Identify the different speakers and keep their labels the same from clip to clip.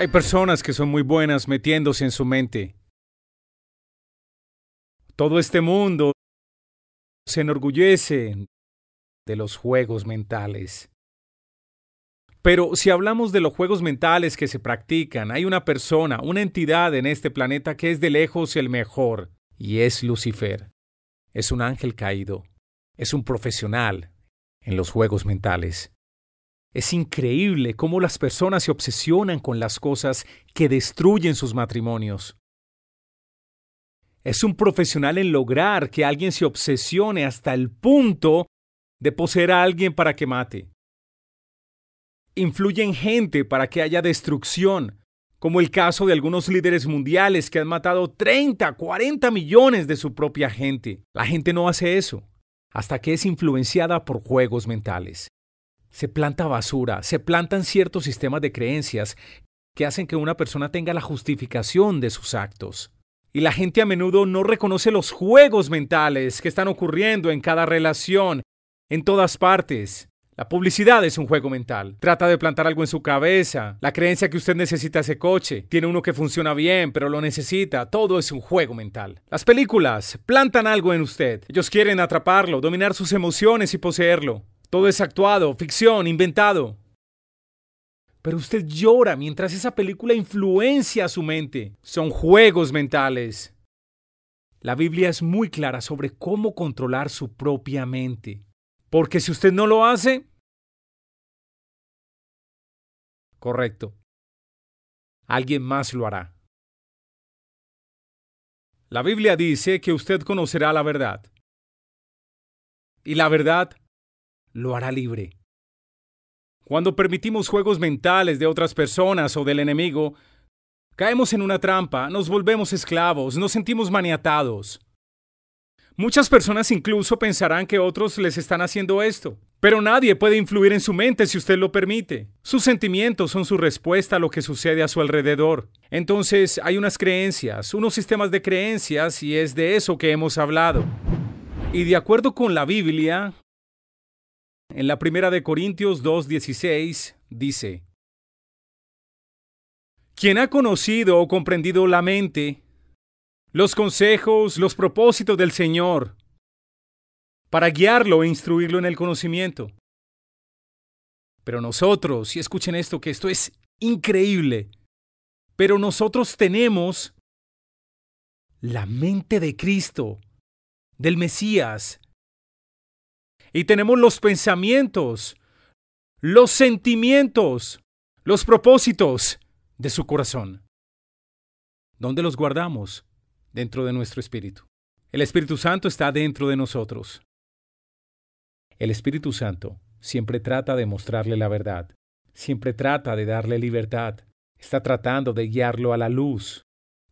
Speaker 1: Hay personas que son muy buenas metiéndose en su mente. Todo este mundo se enorgullece de los juegos mentales. Pero si hablamos de los juegos mentales que se practican, hay una persona, una entidad en este planeta que es de lejos el mejor, y es Lucifer. Es un ángel caído, es un profesional en los juegos mentales. Es increíble cómo las personas se obsesionan con las cosas que destruyen sus matrimonios. Es un profesional en lograr que alguien se obsesione hasta el punto de poseer a alguien para que mate. Influyen gente para que haya destrucción, como el caso de algunos líderes mundiales que han matado 30, 40 millones de su propia gente. La gente no hace eso, hasta que es influenciada por juegos mentales se planta basura, se plantan ciertos sistemas de creencias que hacen que una persona tenga la justificación de sus actos. Y la gente a menudo no reconoce los juegos mentales que están ocurriendo en cada relación, en todas partes. La publicidad es un juego mental. Trata de plantar algo en su cabeza. La creencia que usted necesita ese coche. Tiene uno que funciona bien, pero lo necesita. Todo es un juego mental. Las películas plantan algo en usted. Ellos quieren atraparlo, dominar sus emociones y poseerlo. Todo es actuado, ficción, inventado. Pero usted llora mientras esa película influencia su mente. Son juegos mentales. La Biblia es muy clara sobre cómo controlar su propia mente. Porque si usted no lo hace... Correcto. Alguien más lo hará. La Biblia dice que usted conocerá la verdad. Y la verdad lo hará libre. Cuando permitimos juegos mentales de otras personas o del enemigo, caemos en una trampa, nos volvemos esclavos, nos sentimos maniatados. Muchas personas incluso pensarán que otros les están haciendo esto, pero nadie puede influir en su mente si usted lo permite. Sus sentimientos son su respuesta a lo que sucede a su alrededor. Entonces hay unas creencias, unos sistemas de creencias y es de eso que hemos hablado. Y de acuerdo con la Biblia, en la primera de Corintios 2.16 dice, Quien ha conocido o comprendido la mente, los consejos, los propósitos del Señor, para guiarlo e instruirlo en el conocimiento. Pero nosotros, y escuchen esto, que esto es increíble, pero nosotros tenemos la mente de Cristo, del Mesías, y tenemos los pensamientos, los sentimientos, los propósitos de su corazón. ¿Dónde los guardamos? Dentro de nuestro espíritu. El Espíritu Santo está dentro de nosotros. El Espíritu Santo siempre trata de mostrarle la verdad, siempre trata de darle libertad, está tratando de guiarlo a la luz,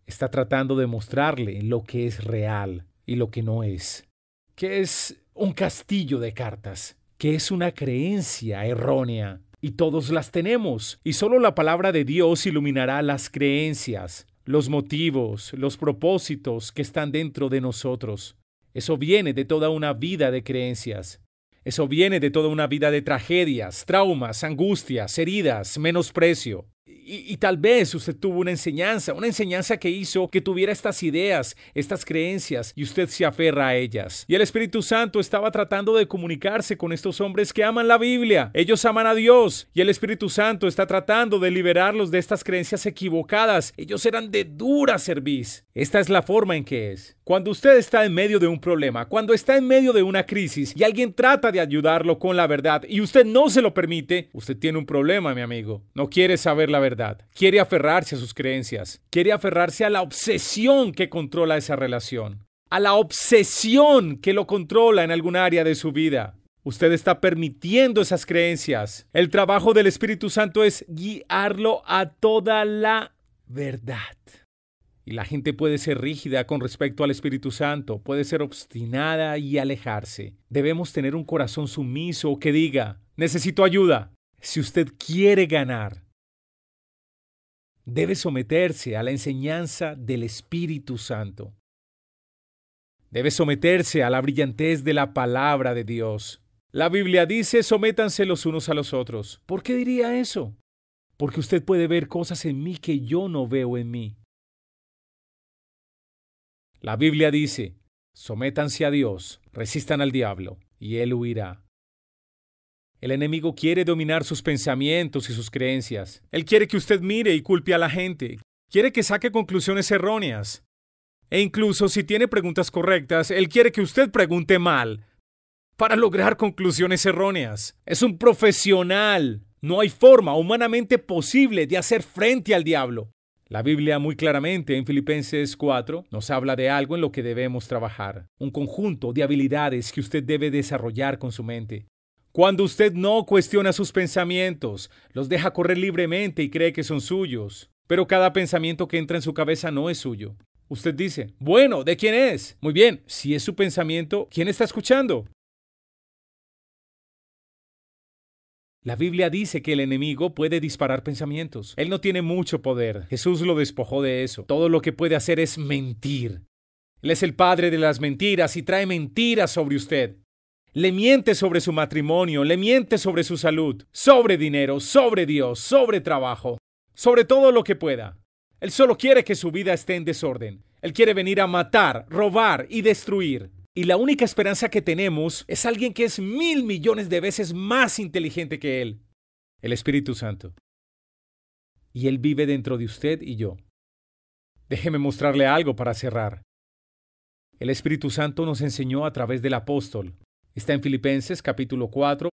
Speaker 1: está tratando de mostrarle lo que es real y lo que no es, qué es un castillo de cartas, que es una creencia errónea. Y todos las tenemos, y solo la palabra de Dios iluminará las creencias, los motivos, los propósitos que están dentro de nosotros. Eso viene de toda una vida de creencias. Eso viene de toda una vida de tragedias, traumas, angustias, heridas, menosprecio. Y, tal vez usted tuvo una enseñanza, una enseñanza que hizo que tuviera estas ideas, estas creencias, y usted se aferra a ellas. Y el Espíritu Santo estaba tratando de comunicarse con estos hombres que aman la Biblia. Ellos aman a Dios, y el Espíritu Santo está tratando de liberarlos de estas creencias equivocadas. Ellos eran de dura Serviz, Esta es la forma en que es. Cuando usted está en medio de un problema, cuando está en medio de una crisis y alguien trata de ayudarlo con la verdad y usted no se lo permite, usted tiene un problema, mi amigo. No quiere saber verdad, quiere aferrarse a sus creencias, quiere aferrarse a la obsesión que controla esa relación, a la obsesión que lo controla en alguna área de su vida. Usted está permitiendo esas creencias. El trabajo del Espíritu Santo es guiarlo a toda la verdad. Y la gente puede ser rígida con respecto al Espíritu Santo, puede ser obstinada y alejarse. Debemos tener un corazón sumiso que diga, necesito ayuda. Si usted quiere ganar, debe someterse a la enseñanza del Espíritu Santo. Debe someterse a la brillantez de la palabra de Dios. La Biblia dice, sométanse los unos a los otros. ¿Por qué diría eso? Porque usted puede ver cosas en mí que yo no veo en mí. La Biblia dice, sométanse a Dios, resistan al diablo, y él huirá. El enemigo quiere dominar sus pensamientos y sus creencias. Él quiere que usted mire y culpe a la gente. Quiere que saque conclusiones erróneas. E incluso si tiene preguntas correctas, él quiere que usted pregunte mal para lograr conclusiones erróneas. Es un profesional. No hay forma humanamente posible de hacer frente al diablo. La Biblia muy claramente en Filipenses 4 nos habla de algo en lo que debemos trabajar, un conjunto de habilidades que usted debe desarrollar con su mente. Cuando usted no cuestiona sus pensamientos, los deja correr libremente y cree que son suyos, pero cada pensamiento que entra en su cabeza no es suyo. Usted dice, bueno, ¿de quién es? Muy bien, si es su pensamiento, ¿quién está escuchando? La Biblia dice que el enemigo puede disparar pensamientos. Él no tiene mucho poder. Jesús lo despojó de eso. Todo lo que puede hacer es mentir. Él es el padre de las mentiras y trae mentiras sobre usted. Le miente sobre su matrimonio, le miente sobre su salud, sobre dinero, sobre Dios, sobre trabajo, sobre todo lo que pueda. Él solo quiere que su vida esté en desorden. Él quiere venir a matar, robar y destruir. Y la única esperanza que tenemos es alguien que es mil millones de veces más inteligente que Él, el Espíritu Santo. Y Él vive dentro de usted y yo. Déjeme mostrarle algo para cerrar. El Espíritu Santo nos enseñó a través del apóstol Está en Filipenses capítulo 4,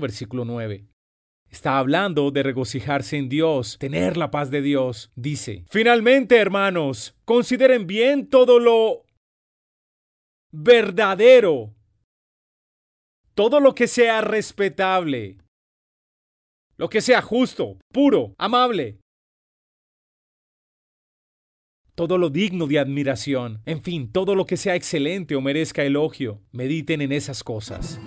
Speaker 1: versículo 9. Está hablando de regocijarse en Dios, tener la paz de Dios. Dice, finalmente, hermanos, consideren bien todo lo verdadero, todo lo que sea respetable, lo que sea justo, puro, amable, todo lo digno de admiración, en fin, todo lo que sea excelente o merezca elogio. Mediten en esas cosas.